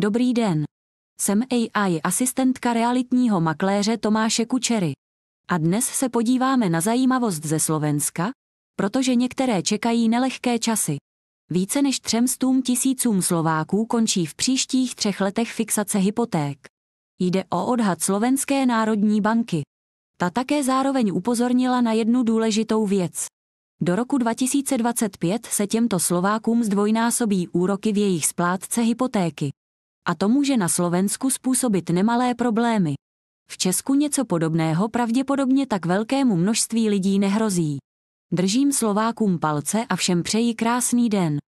Dobrý den. Jsem AI asistentka realitního makléře Tomáše Kučery. A dnes se podíváme na zajímavost ze Slovenska, protože některé čekají nelehké časy. Více než stům tisícům Slováků končí v příštích třech letech fixace hypoték. Jde o odhad Slovenské národní banky. Ta také zároveň upozornila na jednu důležitou věc. Do roku 2025 se těmto Slovákům zdvojnásobí úroky v jejich splátce hypotéky a to může na Slovensku způsobit nemalé problémy. V Česku něco podobného pravděpodobně tak velkému množství lidí nehrozí. Držím Slovákům palce a všem přeji krásný den.